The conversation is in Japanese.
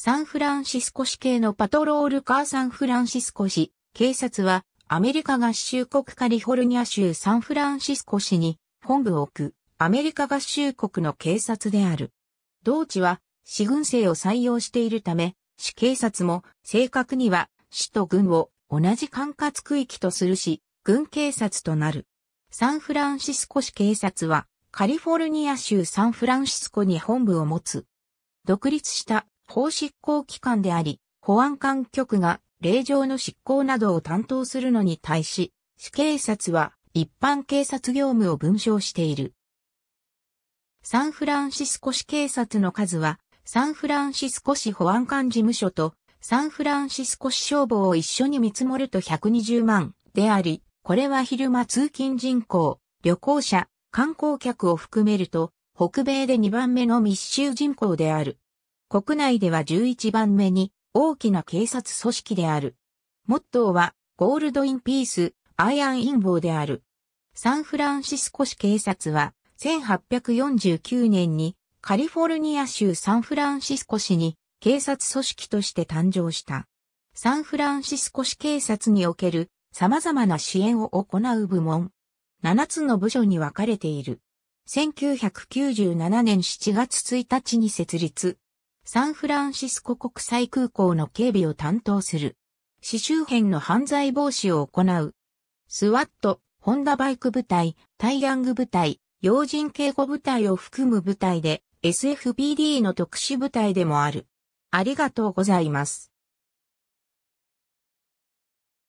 サンフランシスコ市系のパトロールカーサンフランシスコ市、警察はアメリカ合衆国カリフォルニア州サンフランシスコ市に本部を置くアメリカ合衆国の警察である。同地は市軍制を採用しているため、市警察も正確には市と軍を同じ管轄区域とするし、軍警察となる。サンフランシスコ市警察はカリフォルニア州サンフランシスコに本部を持つ。独立した法執行機関であり、保安官局が令状の執行などを担当するのに対し、市警察は一般警察業務を分章している。サンフランシスコ市警察の数は、サンフランシスコ市保安官事務所とサンフランシスコ市消防を一緒に見積もると120万であり、これは昼間通勤人口、旅行者、観光客を含めると、北米で2番目の密集人口である。国内では11番目に大きな警察組織である。モットーは、ゴールドインピース、アイアンインボーである。サンフランシスコ市警察は、1849年にカリフォルニア州サンフランシスコ市に警察組織として誕生した。サンフランシスコ市警察における様々な支援を行う部門。7つの部署に分かれている。1997年7月1日に設立。サンフランシスコ国際空港の警備を担当する。市周辺の犯罪防止を行う。スワット、ホンダバイク部隊、タイヤング部隊、要人警護部隊を含む部隊で SFPD の特殊部隊でもある。ありがとうございます。